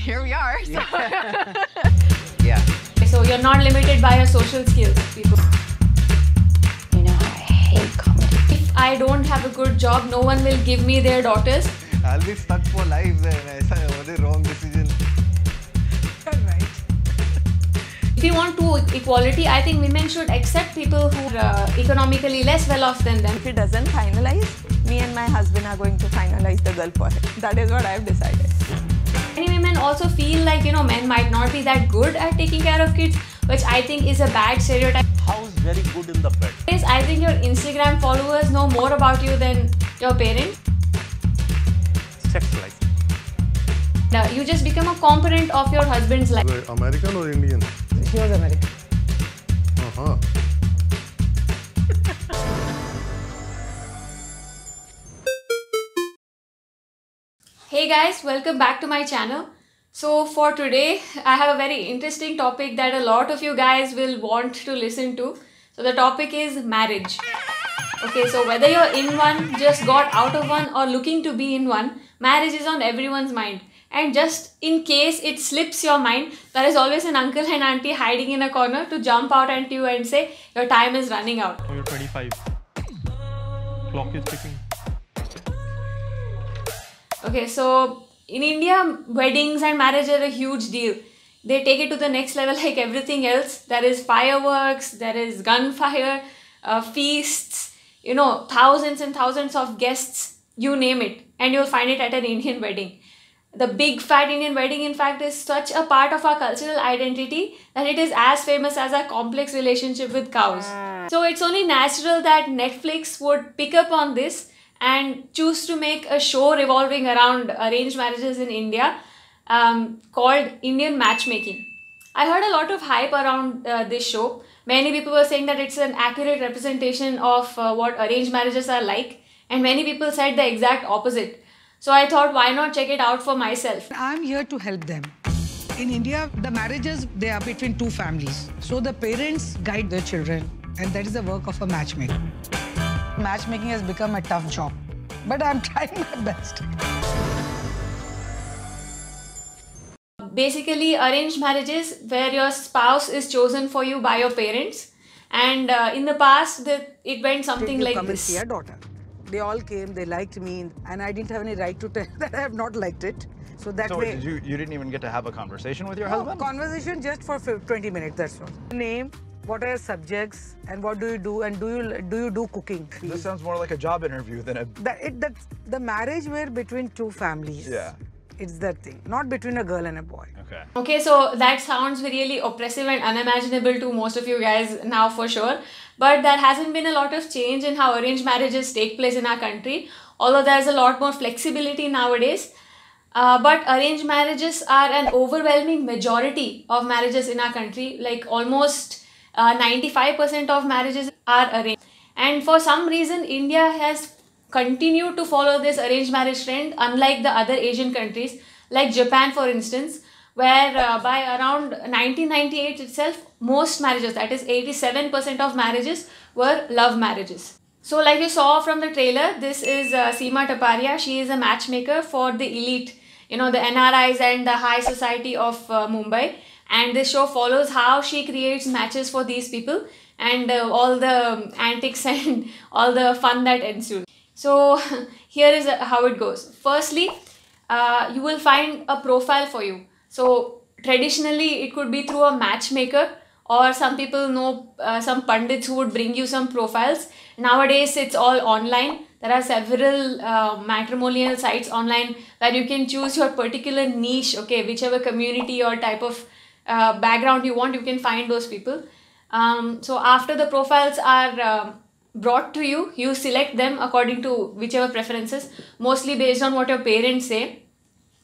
here we are. So. Yeah. yeah. So you're not limited by your social skills. People. You know, I hate comedy. If I don't have a good job, no one will give me their daughters. I'll be stuck for life then. a wrong decision. right. If you want to equality, I think women should accept people who are uh, economically less well off than them. If it doesn't finalize, me and my husband are going to finalize the girl for it. That is what I have decided. Many women also feel like, you know, men might not be that good at taking care of kids, which I think is a bad stereotype. How is very good in the bed? Yes, I think your Instagram followers know more about you than your parents. Sex life. Now, you just become a component of your husband's life. American or Indian? He was American. guys, welcome back to my channel. So for today, I have a very interesting topic that a lot of you guys will want to listen to. So the topic is marriage. Okay, so whether you're in one, just got out of one or looking to be in one, marriage is on everyone's mind. And just in case it slips your mind, there is always an uncle and auntie hiding in a corner to jump out at you and say, your time is running out. Oh, you're 25. Clock is ticking. Okay, so in India, weddings and marriage are a huge deal. They take it to the next level like everything else. There is fireworks, there is gunfire, uh, feasts, you know, thousands and thousands of guests, you name it. And you'll find it at an Indian wedding. The big fat Indian wedding, in fact, is such a part of our cultural identity that it is as famous as our complex relationship with cows. So it's only natural that Netflix would pick up on this and choose to make a show revolving around arranged marriages in India um, called Indian Matchmaking. I heard a lot of hype around uh, this show. Many people were saying that it's an accurate representation of uh, what arranged marriages are like, and many people said the exact opposite. So I thought, why not check it out for myself? I'm here to help them. In India, the marriages, they are between two families. So the parents guide their children, and that is the work of a matchmaker matchmaking has become a tough job. But I'm trying my best. Basically, arranged marriages where your spouse is chosen for you by your parents. And uh, in the past, the, it went something you like come this. And see a daughter. They all came, they liked me, and I didn't have any right to tell that I have not liked it. So that so way. you, you didn't even get to have a conversation with your no, husband? Conversation just for 20 minutes, that's all. Name, what are your subjects and what do you do and do you do you do cooking? This sounds more like a job interview than a. That it the marriage were between two families. Yeah. It's that thing, not between a girl and a boy. Okay. Okay, so that sounds really oppressive and unimaginable to most of you guys now for sure. But there hasn't been a lot of change in how arranged marriages take place in our country, although there's a lot more flexibility nowadays. Uh, but arranged marriages are an overwhelming majority of marriages in our country. Like almost 95% uh, of marriages are arranged. And for some reason, India has continued to follow this arranged marriage trend, unlike the other Asian countries, like Japan, for instance, where uh, by around 1998 itself, most marriages, that is 87% of marriages, were love marriages. So, like you saw from the trailer, this is uh, Seema Taparia. She is a matchmaker for the elite, you know, the NRIs and the high society of uh, Mumbai and this show follows how she creates matches for these people and uh, all the antics and all the fun that ensues. So here is uh, how it goes. Firstly, uh, you will find a profile for you. So traditionally it could be through a matchmaker or some people know uh, some pundits who would bring you some profiles. Nowadays it's all online. There are several uh, matrimonial sites online where you can choose your particular niche, okay, whichever community or type of uh, background you want you can find those people um, so after the profiles are uh, brought to you you select them according to whichever preferences mostly based on what your parents say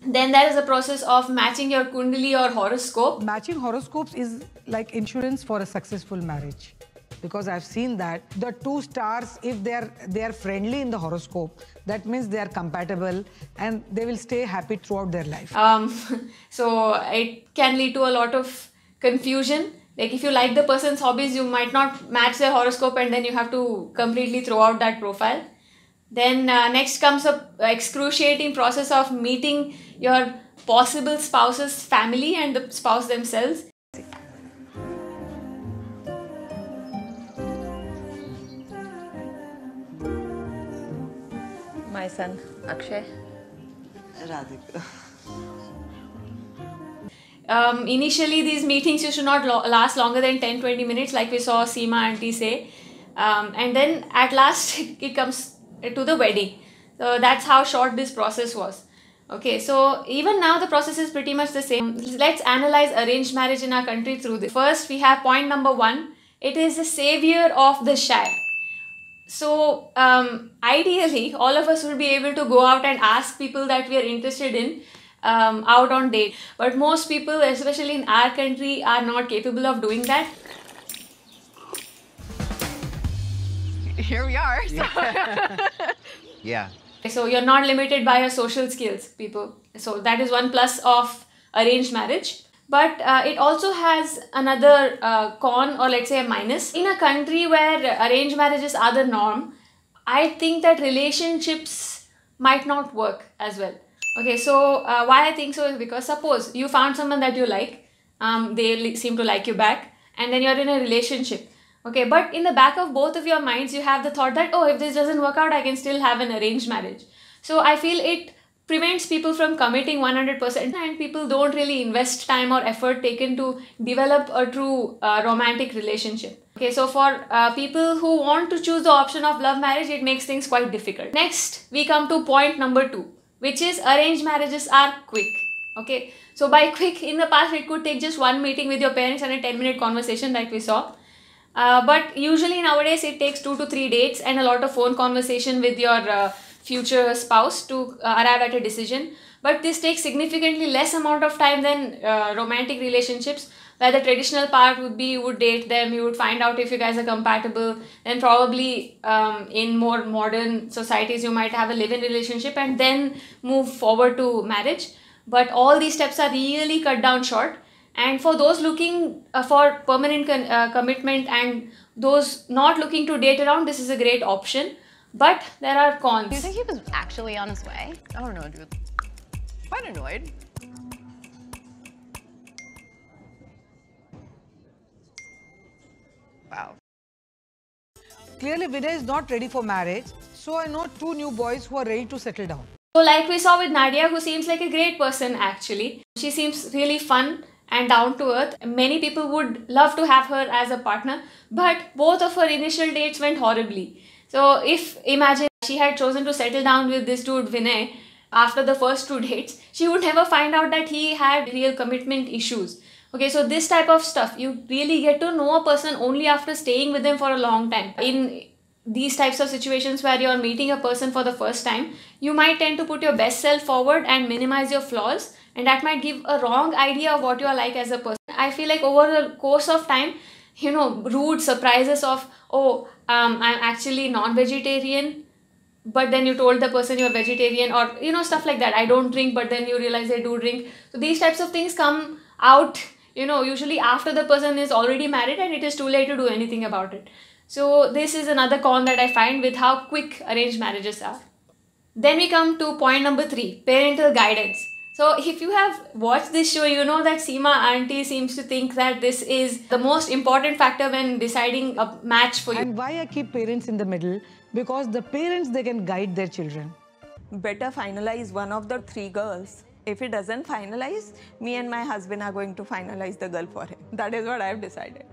then there is a process of matching your kundali or horoscope matching horoscopes is like insurance for a successful marriage because I've seen that the two stars, if they're they're friendly in the horoscope, that means they are compatible and they will stay happy throughout their life. Um, so it can lead to a lot of confusion. Like if you like the person's hobbies, you might not match their horoscope, and then you have to completely throw out that profile. Then uh, next comes a excruciating process of meeting your possible spouse's family and the spouse themselves. my son Akshay. Radhika. Um, initially, these meetings you should not lo last longer than 10 20 minutes, like we saw Seema auntie say. Um, and then at last, it comes to the wedding. So that's how short this process was. Okay, so even now the process is pretty much the same. Let's analyze arranged marriage in our country through this. First, we have point number one. It is the savior of the shire so um, ideally all of us would be able to go out and ask people that we are interested in um, out on date but most people especially in our country are not capable of doing that here we are so. yeah. yeah so you're not limited by your social skills people so that is one plus of arranged marriage but uh, it also has another uh, con or let's say a minus in a country where arranged marriages are the norm i think that relationships might not work as well okay so uh, why i think so is because suppose you found someone that you like um, they seem to like you back and then you're in a relationship okay but in the back of both of your minds you have the thought that oh if this doesn't work out i can still have an arranged marriage so i feel it prevents people from committing 100% and people don't really invest time or effort taken to develop a true uh, romantic relationship okay so for uh, people who want to choose the option of love marriage it makes things quite difficult next we come to point number 2 which is arranged marriages are quick okay so by quick in the past it could take just one meeting with your parents and a 10 minute conversation like we saw uh, but usually nowadays it takes two to three dates and a lot of phone conversation with your uh, future spouse to uh, arrive at a decision but this takes significantly less amount of time than uh, romantic relationships where the traditional part would be you would date them you would find out if you guys are compatible and probably um, in more modern societies you might have a live-in relationship and then move forward to marriage but all these steps are really cut down short and for those looking uh, for permanent con- uh, commitment and those not looking to date around this is a great option but there are cons. Do you think he was actually on his way? I don't know, dude. Quite annoyed. Wow. Clearly, Vinay is not ready for marriage. So I know two new boys who are ready to settle down. So like we saw with Nadia, who seems like a great person actually. She seems really fun and down to earth. Many people would love to have her as a partner, but both of her initial dates went horribly. So if imagine she had chosen to settle down with this dude Vinay after the first two dates, she would never find out that he had real commitment issues. Okay, so this type of stuff, you really get to know a person only after staying with them for a long time. In these types of situations where you're meeting a person for the first time, you might tend to put your best self forward and minimize your flaws, and that might give a wrong idea of what you are like as a person. I feel like over the course of time, you know rude surprises of oh um, i'm actually non-vegetarian but then you told the person you're vegetarian or you know stuff like that i don't drink but then you realize i do drink so these types of things come out you know usually after the person is already married and it is too late to do anything about it so this is another con that i find with how quick arranged marriages are then we come to point number 3 parental guidance so if you have watched this show, you know that Seema auntie seems to think that this is the most important factor when deciding a match for you. And why I keep parents in the middle? Because the parents, they can guide their children. Better finalize one of the three girls. If he doesn't finalize, me and my husband are going to finalize the girl for him. That is what I have decided.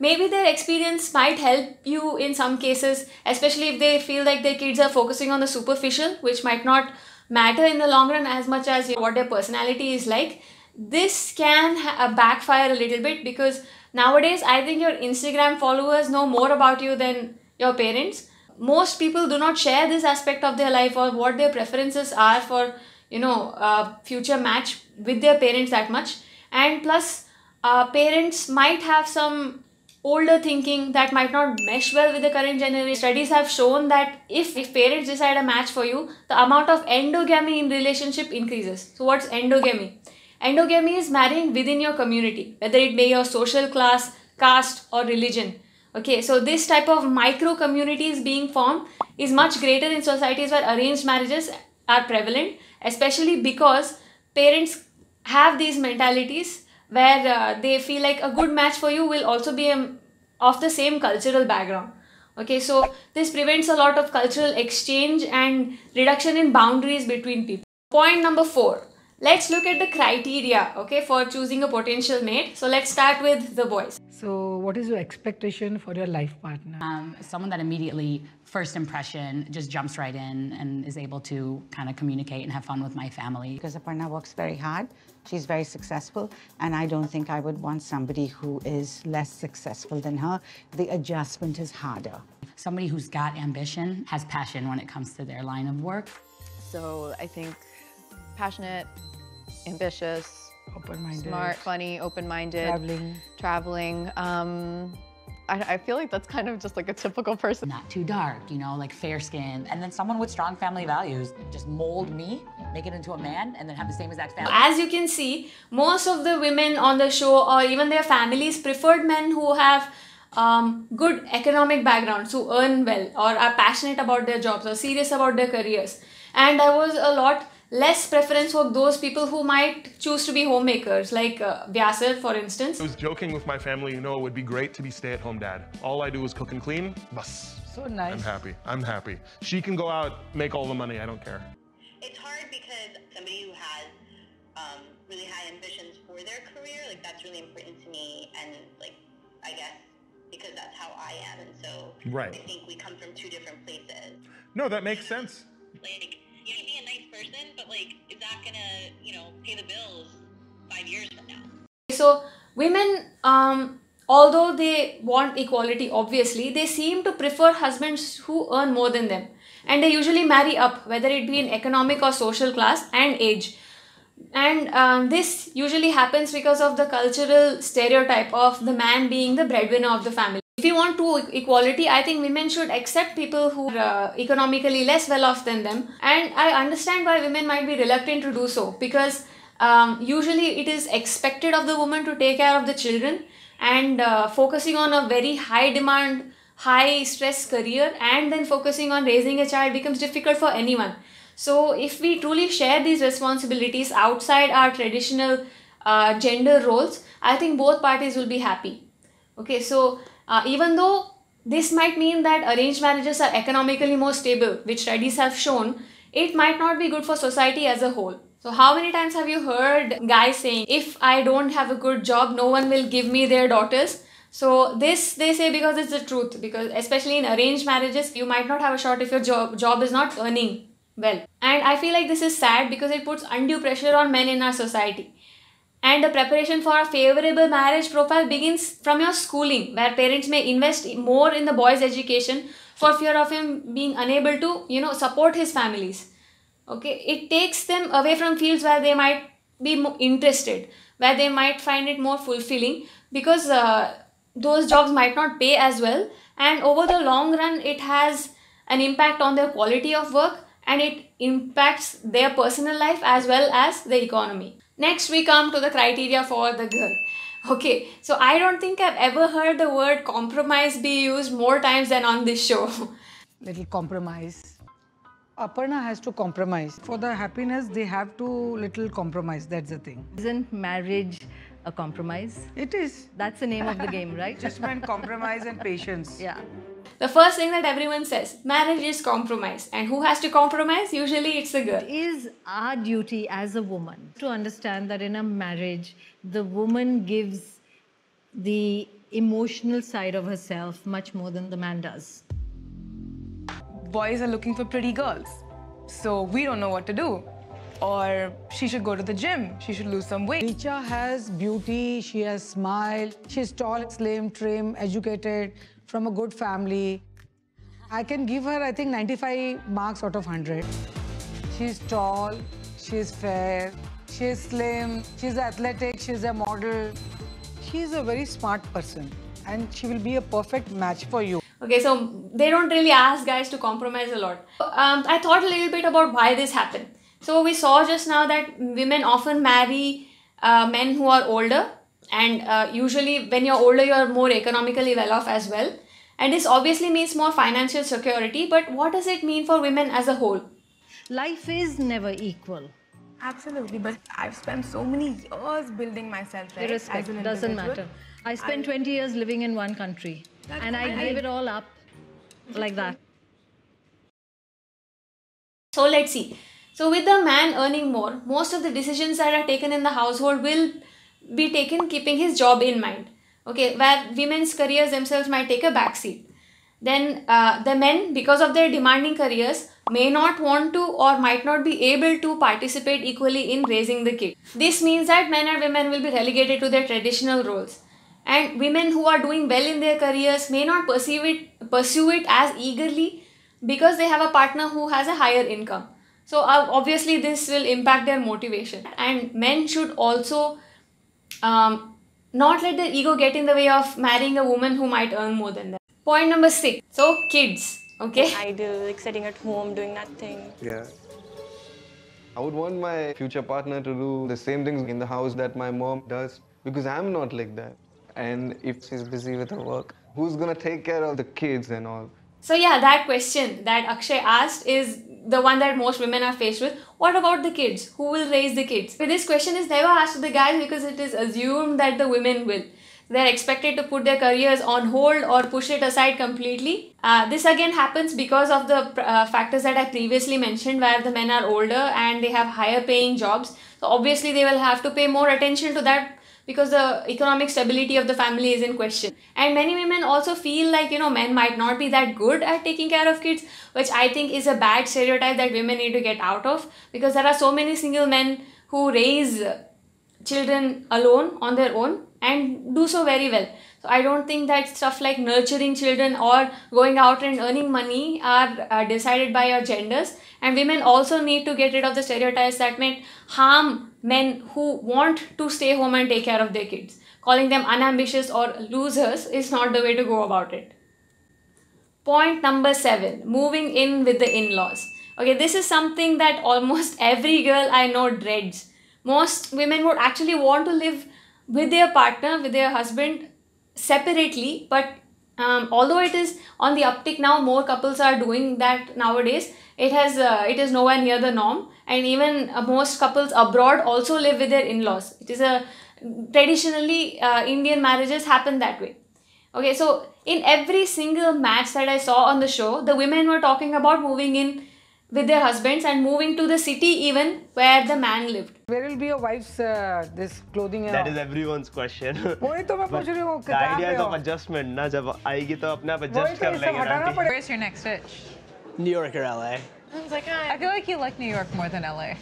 Maybe their experience might help you in some cases, especially if they feel like their kids are focusing on the superficial, which might not matter in the long run as much as what their personality is like this can uh, backfire a little bit because nowadays i think your instagram followers know more about you than your parents most people do not share this aspect of their life or what their preferences are for you know uh, future match with their parents that much and plus uh, parents might have some older thinking that might not mesh well with the current generation. Studies have shown that if, if parents decide a match for you, the amount of endogamy in relationship increases. So what's endogamy? Endogamy is marrying within your community, whether it be your social class, caste or religion. Okay, so this type of micro communities being formed is much greater in societies where arranged marriages are prevalent, especially because parents have these mentalities where uh, they feel like a good match for you will also be a, um, of the same cultural background okay so this prevents a lot of cultural exchange and reduction in boundaries between people point number 4 let's look at the criteria okay for choosing a potential mate so let's start with the boys so what is your expectation for your life partner um, someone that immediately first impression just jumps right in and is able to kind of communicate and have fun with my family because partner works very hard She's very successful, and I don't think I would want somebody who is less successful than her. The adjustment is harder. Somebody who's got ambition has passion when it comes to their line of work. So I think passionate, ambitious, open-minded, smart, funny, open-minded, traveling, traveling. Um, I, I, feel like that's kind of just like a typical person. Not too dark, you know, like fair skin, and then someone with strong family values just mold me make it into a man and then have the same exact family. As you can see, most of the women on the show or even their families preferred men who have um, good economic backgrounds, who earn well or are passionate about their jobs or serious about their careers. And there was a lot less preference for those people who might choose to be homemakers, like uh, Vyasir, for instance. I was joking with my family, you know, it would be great to be stay-at-home dad. All I do is cook and clean, bus. So nice. I'm happy. I'm happy. She can go out, make all the money. I don't care because somebody who has um, really high ambitions for their career, like that's really important to me, and like I guess because that's how I am, and so right. I think we come from two different places. No, that makes sense. Like you can be a nice person, but like is that gonna you know pay the bills five years from now? So women, um, although they want equality, obviously they seem to prefer husbands who earn more than them and they usually marry up whether it be in economic or social class and age and uh, this usually happens because of the cultural stereotype of the man being the breadwinner of the family if we want true equality i think women should accept people who are uh, economically less well off than them and i understand why women might be reluctant to do so because um, usually it is expected of the woman to take care of the children and uh, focusing on a very high demand high stress career and then focusing on raising a child becomes difficult for anyone. So if we truly share these responsibilities outside our traditional uh, gender roles, I think both parties will be happy. Okay, so uh, even though this might mean that arranged marriages are economically more stable, which studies have shown, it might not be good for society as a whole. So, how many times have you heard guys saying, if I don't have a good job, no one will give me their daughters? so this they say because it's the truth because especially in arranged marriages you might not have a shot if your job job is not earning well and i feel like this is sad because it puts undue pressure on men in our society and the preparation for a favorable marriage profile begins from your schooling where parents may invest more in the boy's education for fear of him being unable to you know support his families okay it takes them away from fields where they might be interested where they might find it more fulfilling because uh, those jobs might not pay as well and over the long run it has an impact on their quality of work and it impacts their personal life as well as the economy. Next, we come to the criteria for the girl. Okay, so I don't think I've ever heard the word compromise be used more times than on this show. Little compromise. Aparna has to compromise. For the happiness, they have to little compromise. That's the thing. Isn't marriage a compromise. It is. That's the name of the game, right? Just meant compromise and patience. Yeah. The first thing that everyone says, marriage is compromise. And who has to compromise? Usually it's the girl. It is our duty as a woman to understand that in a marriage, the woman gives the emotional side of herself much more than the man does. Boys are looking for pretty girls. So we don't know what to do or she should go to the gym, she should lose some weight. Richa has beauty, she has smile, she's tall, slim, trim, educated, from a good family. I can give her, I think, 95 marks out of 100. She's tall, she's fair, she's slim, she's athletic, she's a model. She's a very smart person and she will be a perfect match for you. Okay, so they don't really ask guys to compromise a lot. Um, I thought a little bit about why this happened. So we saw just now that women often marry uh, men who are older and uh, usually when you're older you're more economically well off as well. And this obviously means more financial security, but what does it mean for women as a whole? Life is never equal. Absolutely, but I've spent so many years building myself. Right? Irrespect, doesn't individual. matter. I spent I... 20 years living in one country and I, I gave it all up like that. So let's see. So with the man earning more, most of the decisions that are taken in the household will be taken keeping his job in mind. Okay, where women's careers themselves might take a backseat. Then uh, the men, because of their demanding careers, may not want to or might not be able to participate equally in raising the kid. This means that men and women will be relegated to their traditional roles. And women who are doing well in their careers may not perceive it, pursue it as eagerly because they have a partner who has a higher income. So obviously this will impact their motivation. And men should also um, not let their ego get in the way of marrying a woman who might earn more than them. Point number six. So kids, okay? I do like sitting at home, doing nothing. Yeah. I would want my future partner to do the same things in the house that my mom does because I'm not like that. And if she's busy with her work, who's gonna take care of the kids and all? So yeah, that question that Akshay asked is the one that most women are faced with what about the kids who will raise the kids this question is never asked to the guys because it is assumed that the women will they're expected to put their careers on hold or push it aside completely. Uh, this again happens because of the uh, factors that I previously mentioned, where the men are older and they have higher paying jobs. So, obviously, they will have to pay more attention to that because the economic stability of the family is in question. And many women also feel like, you know, men might not be that good at taking care of kids, which I think is a bad stereotype that women need to get out of because there are so many single men who raise children alone on their own and do so very well. So I don't think that stuff like nurturing children or going out and earning money are decided by your genders. And women also need to get rid of the stereotypes that may harm men who want to stay home and take care of their kids. Calling them unambitious or losers is not the way to go about it. Point number seven moving in with the in laws. Okay, this is something that almost every girl I know dreads. Most women would actually want to live with their partner, with their husband separately, but um, although it is on the uptick now, more couples are doing that nowadays. It has uh, it is nowhere near the norm and even uh, most couples abroad also live with their in-laws it is a traditionally uh, indian marriages happen that way okay so in every single match that i saw on the show the women were talking about moving in with their husbands and moving to the city even where the man lived where will be your wife's uh, this clothing That is everyone's question the idea is of adjustment na? जब आएगी तो अपने आप adjust कर लेंगे where's your next switch New York or LA I was like, I feel like you like New York more than LA.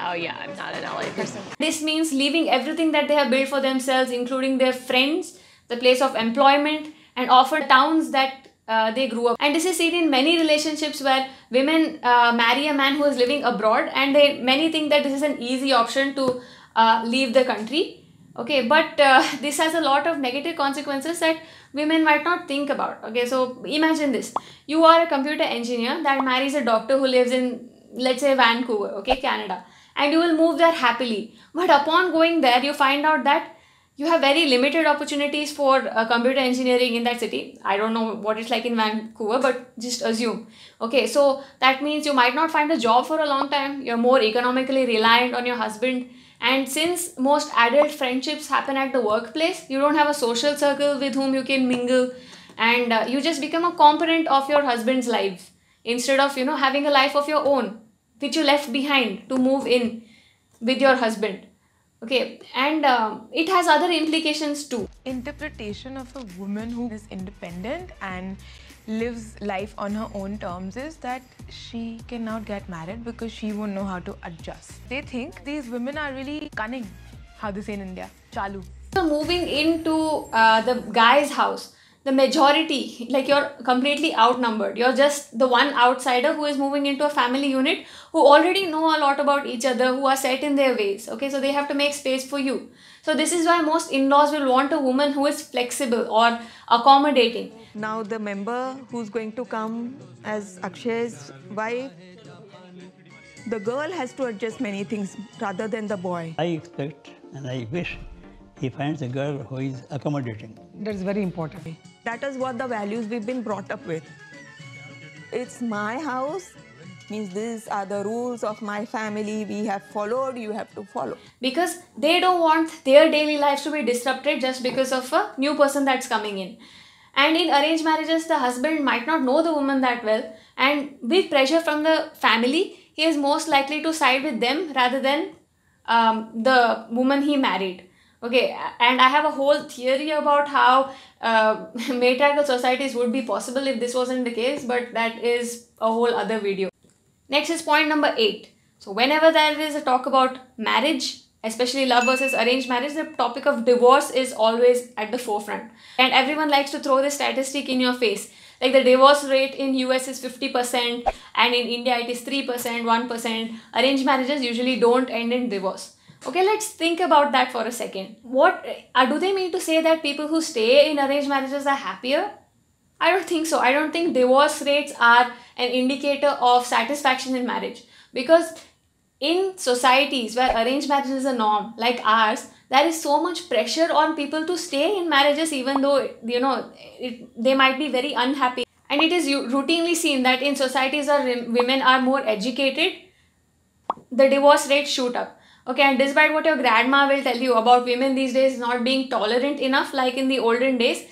Oh yeah, I'm not an LA person. This means leaving everything that they have built for themselves, including their friends, the place of employment, and often towns that uh, they grew up. And this is seen in many relationships where women uh, marry a man who is living abroad, and they many think that this is an easy option to uh, leave the country okay but uh, this has a lot of negative consequences that women might not think about okay so imagine this you are a computer engineer that marries a doctor who lives in let's say vancouver okay canada and you will move there happily but upon going there you find out that you have very limited opportunities for uh, computer engineering in that city i don't know what it's like in vancouver but just assume okay so that means you might not find a job for a long time you're more economically reliant on your husband and since most adult friendships happen at the workplace, you don't have a social circle with whom you can mingle and uh, you just become a component of your husband's life instead of, you know, having a life of your own which you left behind to move in with your husband. Okay, and uh, it has other implications too. Interpretation of a woman who is independent and lives life on her own terms is that she cannot get married because she won't know how to adjust. They think these women are really cunning, how they say in India, chalu. So moving into uh, the guy's house, the majority, like you're completely outnumbered. You're just the one outsider who is moving into a family unit who already know a lot about each other, who are set in their ways. Okay, so they have to make space for you. So this is why most in-laws will want a woman who is flexible or accommodating now the member who's going to come as Akshay's wife, the girl has to adjust many things rather than the boy. I expect and I wish he finds a girl who is accommodating. That's very important. That is what the values we've been brought up with. It's my house, means these are the rules of my family we have followed you have to follow because they don't want their daily lives to be disrupted just because of a new person that's coming in and in arranged marriages, the husband might not know the woman that well, and with pressure from the family, he is most likely to side with them rather than um, the woman he married. Okay, and I have a whole theory about how uh, matriarchal societies would be possible if this wasn't the case, but that is a whole other video. Next is point number eight. So, whenever there is a talk about marriage, especially love versus arranged marriage, the topic of divorce is always at the forefront. And everyone likes to throw the statistic in your face. Like the divorce rate in US is 50% and in India it is 3%, 1%. Arranged marriages usually don't end in divorce. Okay, let's think about that for a second. What uh, do they mean to say that people who stay in arranged marriages are happier? I don't think so. I don't think divorce rates are an indicator of satisfaction in marriage because in societies where arranged marriage is a norm like ours there is so much pressure on people to stay in marriages even though you know it, they might be very unhappy and it is routinely seen that in societies where women are more educated the divorce rates shoot up okay and despite what your grandma will tell you about women these days not being tolerant enough like in the olden days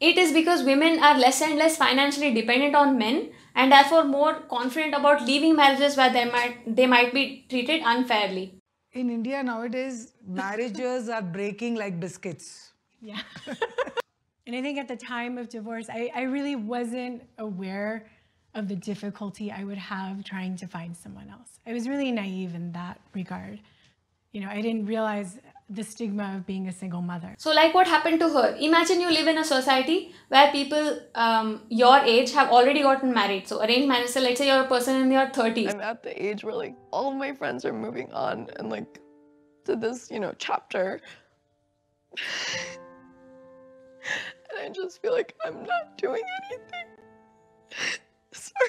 it is because women are less and less financially dependent on men and therefore more confident about leaving marriages where they might they might be treated unfairly. In India nowadays, marriages are breaking like biscuits. Yeah. and I think at the time of divorce, I, I really wasn't aware of the difficulty I would have trying to find someone else. I was really naive in that regard. You know, I didn't realize the stigma of being a single mother. So, like what happened to her? Imagine you live in a society where people um, your age have already gotten married. So, arranged marriage, so let's say you're a person in your 30s. I'm at the age where, like, all my friends are moving on and, like, to this, you know, chapter. and I just feel like I'm not doing anything. Sorry.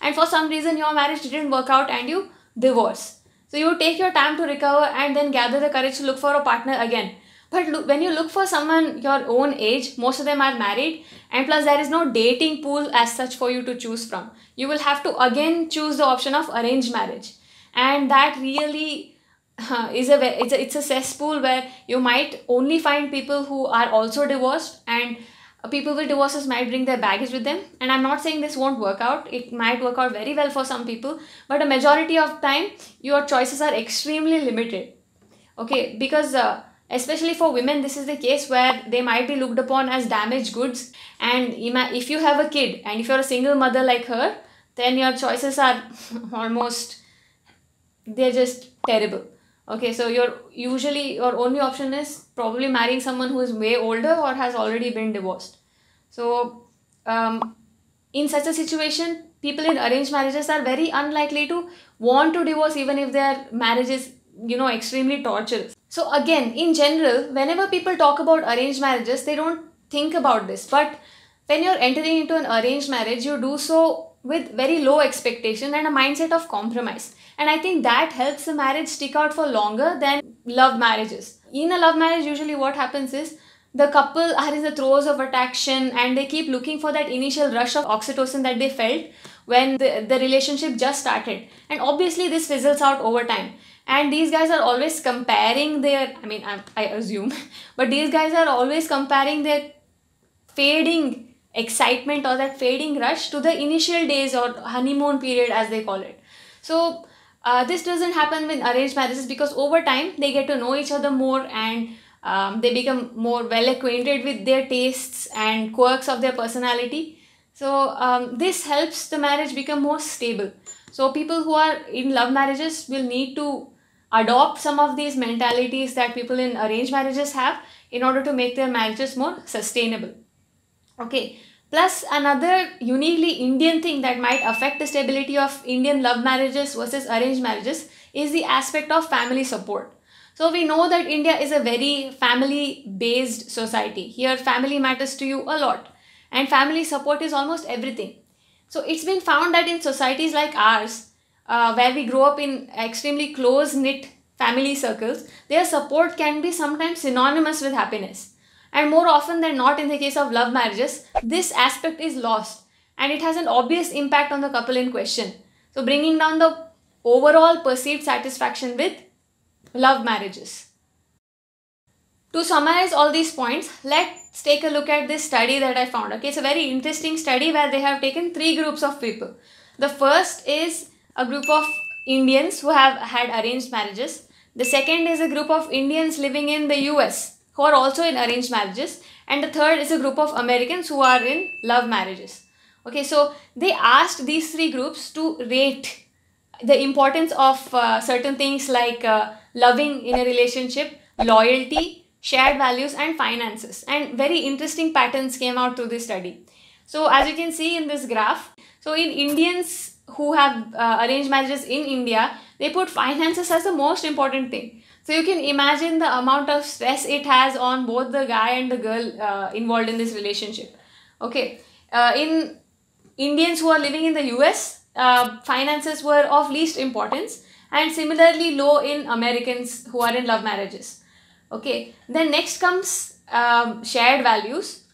And for some reason, your marriage didn't work out and you divorce so you take your time to recover and then gather the courage to look for a partner again. But look, when you look for someone your own age, most of them are married, and plus there is no dating pool as such for you to choose from. You will have to again choose the option of arranged marriage, and that really uh, is a it's a it's a cesspool where you might only find people who are also divorced and uh, people will divorces might bring their baggage with them and i'm not saying this won't work out it might work out very well for some people but a majority of time your choices are extremely limited okay because uh, especially for women this is the case where they might be looked upon as damaged goods and if you have a kid and if you're a single mother like her then your choices are almost they're just terrible okay so your usually your only option is probably marrying someone who is way older or has already been divorced so um, in such a situation people in arranged marriages are very unlikely to want to divorce even if their marriage is you know extremely torturous so again in general whenever people talk about arranged marriages they don't think about this but when you're entering into an arranged marriage you do so with very low expectation and a mindset of compromise. And I think that helps the marriage stick out for longer than love marriages. In a love marriage, usually what happens is the couple are in the throes of attraction and they keep looking for that initial rush of oxytocin that they felt when the, the relationship just started. And obviously, this fizzles out over time. And these guys are always comparing their, I mean, I, I assume, but these guys are always comparing their fading excitement or that fading rush to the initial days or honeymoon period as they call it so uh, this doesn't happen with arranged marriages because over time they get to know each other more and um, they become more well acquainted with their tastes and quirks of their personality so um, this helps the marriage become more stable so people who are in love marriages will need to adopt some of these mentalities that people in arranged marriages have in order to make their marriages more sustainable Okay. Plus, another uniquely Indian thing that might affect the stability of Indian love marriages versus arranged marriages is the aspect of family support. So, we know that India is a very family based society. Here, family matters to you a lot, and family support is almost everything. So, it's been found that in societies like ours, uh, where we grow up in extremely close knit family circles, their support can be sometimes synonymous with happiness. And more often than not in the case of love marriages, this aspect is lost and it has an obvious impact on the couple in question. So bringing down the overall perceived satisfaction with love marriages. To summarize all these points, let's take a look at this study that I found. Okay, it's a very interesting study where they have taken three groups of people. The first is a group of Indians who have had arranged marriages. The second is a group of Indians living in the US who are also in arranged marriages and the third is a group of Americans who are in love marriages. Okay, so they asked these three groups to rate the importance of uh, certain things like uh, loving in a relationship, loyalty, shared values and finances and very interesting patterns came out through this study. So as you can see in this graph, so in Indians who have uh, arranged marriages in India, they put finances as the most important thing. So you can imagine the amount of stress it has on both the guy and the girl uh, involved in this relationship. Okay, uh, in Indians who are living in the US, uh, finances were of least importance and similarly low in Americans who are in love marriages. Okay, then next comes um, shared values.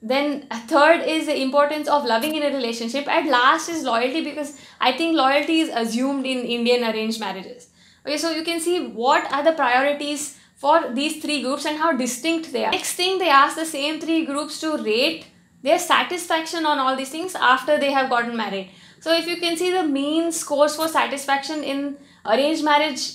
Then third is the importance of loving in a relationship. At last is loyalty because I think loyalty is assumed in Indian arranged marriages. Okay, so you can see what are the priorities for these three groups and how distinct they are. Next thing, they ask the same three groups to rate their satisfaction on all these things after they have gotten married. So if you can see the mean scores for satisfaction in arranged marriage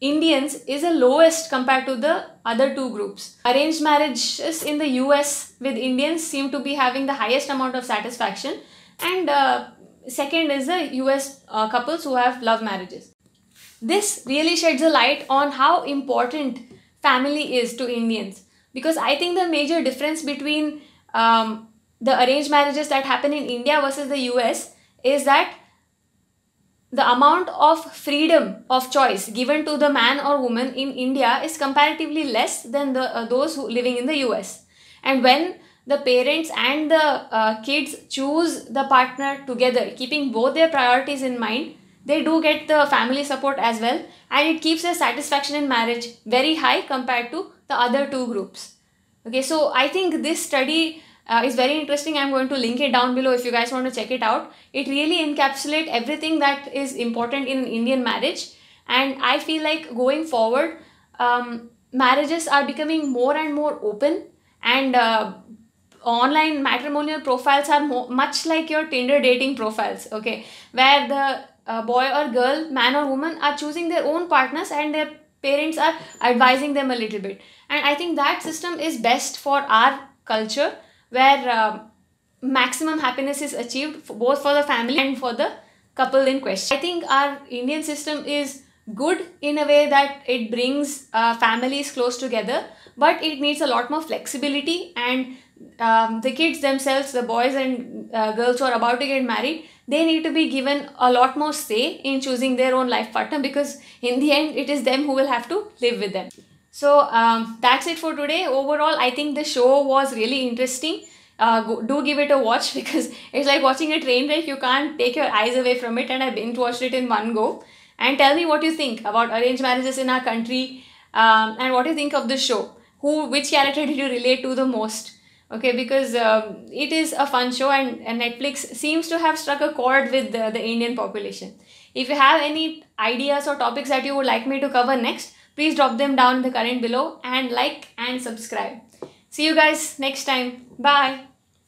Indians is the lowest compared to the other two groups. Arranged marriages in the US with Indians seem to be having the highest amount of satisfaction and uh, second is the US uh, couples who have love marriages. This really sheds a light on how important family is to Indians because I think the major difference between um, the arranged marriages that happen in India versus the US is that the amount of freedom of choice given to the man or woman in India is comparatively less than the uh, those who living in the US. And when the parents and the uh, kids choose the partner together, keeping both their priorities in mind, they do get the family support as well and it keeps their satisfaction in marriage very high compared to the other two groups okay so i think this study uh, is very interesting i'm going to link it down below if you guys want to check it out it really encapsulates everything that is important in indian marriage and i feel like going forward um, marriages are becoming more and more open and uh, online matrimonial profiles are mo- much like your tinder dating profiles okay where the a uh, boy or girl, man or woman are choosing their own partners and their parents are advising them a little bit. And I think that system is best for our culture where uh, maximum happiness is achieved for both for the family and for the couple in question. I think our Indian system is good in a way that it brings uh, families close together, but it needs a lot more flexibility and um, the kids themselves, the boys and uh, girls who are about to get married, they need to be given a lot more say in choosing their own life partner because in the end, it is them who will have to live with them. So um, that's it for today. Overall, I think the show was really interesting. Uh, go, do give it a watch because it's like watching a train wreck. You can't take your eyes away from it, and I binge watched it in one go. And tell me what you think about arranged marriages in our country, um, and what you think of the show. Who, which character did you relate to the most? okay because um, it is a fun show and, and netflix seems to have struck a chord with the, the indian population if you have any ideas or topics that you would like me to cover next please drop them down in the comment below and like and subscribe see you guys next time bye